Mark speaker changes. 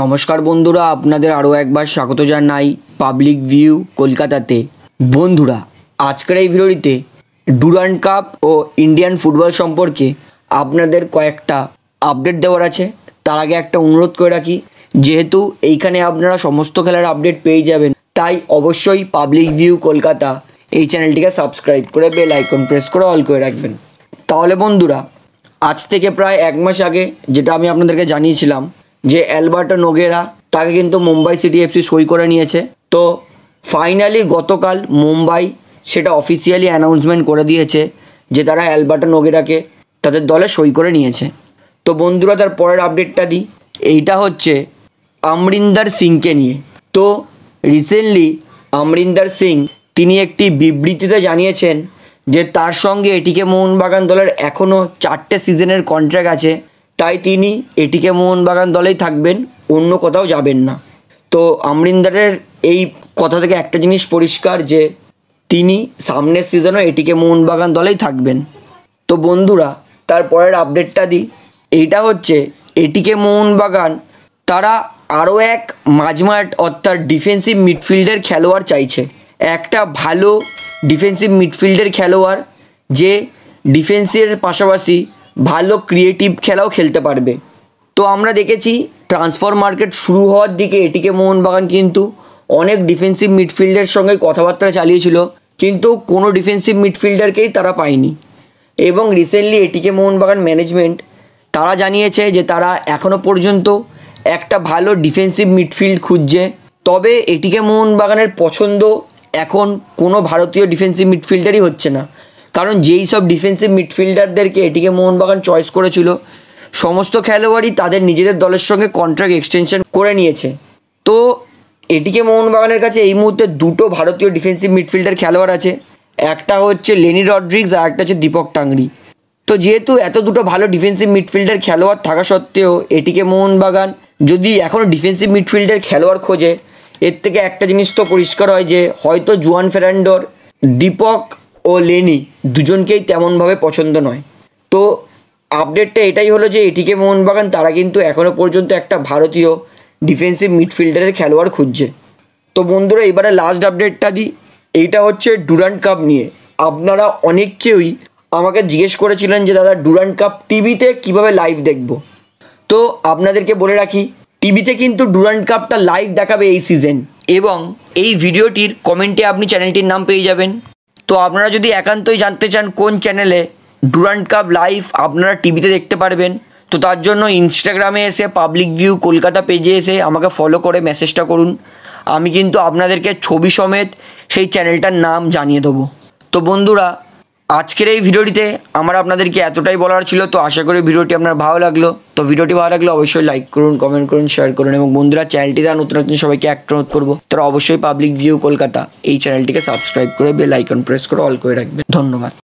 Speaker 1: নমস্কার বন্ধুরা আপনাদের আরও একবার স্বাগত জানাই পাবলিক ভিউ কলকাতাতে বন্ধুরা আজকের এই ভিডিওটিতে ডুরান্ড কাপ ও ইন্ডিয়ান ফুটবল সম্পর্কে আপনাদের কয়েকটা আপডেট দেওয়ার আছে তার আগে একটা অনুরোধ করে রাখি যেহেতু এইখানে আপনারা সমস্ত খেলার আপডেট পেয়ে যাবেন তাই অবশ্যই পাবলিক ভিউ কলকাতা এই চ্যানেলটিকে সাবস্ক্রাইব করে বেল আইকন প্রেস করে অল করে রাখবেন তাহলে বন্ধুরা আজ থেকে প্রায় এক মাস আগে যেটা আমি আপনাদেরকে জানিয়েছিলাম যে অ্যালবার্টো নোগেরা তাকে কিন্তু মুম্বাই সিটি এফসি সই করে নিয়েছে তো ফাইনালি গতকাল মুম্বাই সেটা অফিসিয়ালি অ্যানাউন্সমেন্ট করে দিয়েছে যে তারা অ্যালবার্টো নোগেরাকে তাদের দলে সই করে নিয়েছে তো বন্ধুরা তার পরের আপডেটটা দিই এইটা হচ্ছে আমরিন্দার সিংকে নিয়ে তো রিসেন্টলি আমরিন্দার সিং তিনি একটি বিবৃতিতে জানিয়েছেন যে তার সঙ্গে এটিকে মোহনবাগান দলের এখনও চারটে সিজনের কন্ট্রাক্ট আছে তাই তিনি এটিকে মোহনবাগান দলেই থাকবেন অন্য কোথাও যাবেন না তো আমরিন্দারের এই কথা থেকে একটা জিনিস পরিষ্কার যে তিনি সামনের সিজনও এটিকে মোহনবাগান দলেই থাকবেন তো বন্ধুরা তার পরের আপডেটটা দিই এইটা হচ্ছে এটিকে মোহনবাগান তারা আরও এক মাঝমাঠ অর্থাৎ ডিফেন্সিভ মিডফিল্ডের খেলোয়াড় চাইছে একটা ভালো ডিফেন্সিভ মিডফিল্ডের খেলোয়াড় যে ডিফেন্সের পাশাপাশি ভালো ক্রিয়েটিভ খেলাও খেলতে পারবে তো আমরা দেখেছি ট্রান্সফার মার্কেট শুরু হওয়ার দিকে এটিকে মোহনবাগান কিন্তু অনেক ডিফেন্সিভ মিডফিল্ডের সঙ্গে কথাবার্তা চালিয়েছিল কিন্তু কোনো ডিফেন্সিভ মিডফিল্ডারকেই তারা পায়নি এবং রিসেন্টলি এটিকে মোহনবাগান ম্যানেজমেন্ট তারা জানিয়েছে যে তারা এখনও পর্যন্ত একটা ভালো ডিফেন্সিভ মিডফিল্ড খুঁজছে তবে এটিকে মোহনবাগানের পছন্দ এখন কোনো ভারতীয় ডিফেন্সিভ মিডফিল্ডারই হচ্ছে না কারণ যেই সব ডিফেন্সিভ মিডফিল্ডারদেরকে এটিকে মোহনবাগান চয়েস করেছিল সমস্ত খেলোয়াড়ই তাদের নিজেদের দলের সঙ্গে কন্ট্রাক্ট এক্সটেনশন করে নিয়েছে তো এটিকে মোহনবাগানের কাছে এই মুহূর্তে দুটো ভারতীয় ডিফেন্সিভ মিডফিল্ডার খেলোয়াড় আছে একটা হচ্ছে লেনি রড্রিক্স আর একটা হচ্ছে দীপক টাংরি তো যেহেতু এত দুটো ভালো ডিফেন্সিভ মিডফিল্ডার খেলোয়াড় থাকা সত্ত্বেও এটিকে মোহনবাগান যদি এখনও ডিফেন্সিভ মিডফিল্ডের খেলোয়াড় খোঁজে এর থেকে একটা জিনিস তো পরিষ্কার হয় যে হয়তো জুয়ান ফেরান্ডোর দীপক ও লেনি দুজনকেই তেমনভাবে পছন্দ নয় তো আপডেটটা এটাই হলো যে এটিকে মোহনবাগান তারা কিন্তু এখনও পর্যন্ত একটা ভারতীয় ডিফেন্সিভ মিডফিল্ডারের খেলোয়াড় খুঁজছে তো বন্ধুরা এবারে লাস্ট আপডেটটা দিই এইটা হচ্ছে ডুরান্ড কাপ নিয়ে আপনারা অনেক কেউই আমাকে জিজ্ঞেস করেছিলেন যে দাদা ডুরান্ট কাপ টিভিতে কিভাবে লাইভ দেখব তো আপনাদেরকে বলে রাখি টিভিতে কিন্তু ডুরান্ড কাপটা লাইভ দেখাবে এই সিজন এবং এই ভিডিওটির কমেন্টে আপনি চ্যানেলটির নাম পেয়ে যাবেন তো আপনারা যদি একান্তই জানতে চান কোন চ্যানেলে ডুরান্ট কাপ লাইভ আপনারা টিভিতে দেখতে পারবেন তো তার জন্য ইনস্টাগ্রামে এসে পাবলিক ভিউ কলকাতা পেজে এসে আমাকে ফলো করে মেসেজটা করুন আমি কিন্তু আপনাদেরকে ছবি সমেত সেই চ্যানেলটার নাম জানিয়ে দেবো তো বন্ধুরা আজকের এই ভিডিওটিতে আমার আপনাদেরকে এতটাই বলার ছিল তো আশা করি ভিডিওটি আপনার ভালো লাগলো তো ভিডিওটি ভালো লাগলে অবশ্যই লাইক করুন কমেন্ট করুন শেয়ার করুন এবং বন্ধুরা চ্যানেলটি দেওয়া নতুন নতুন সবাইকে একটা অনুরোধ করবো তারা অবশ্যই পাবলিক ভিউ কলকাতা এই চ্যানেলটিকে সাবস্ক্রাইব করে বেল আইকন প্রেস করে অল করে রাখবেন ধন্যবাদ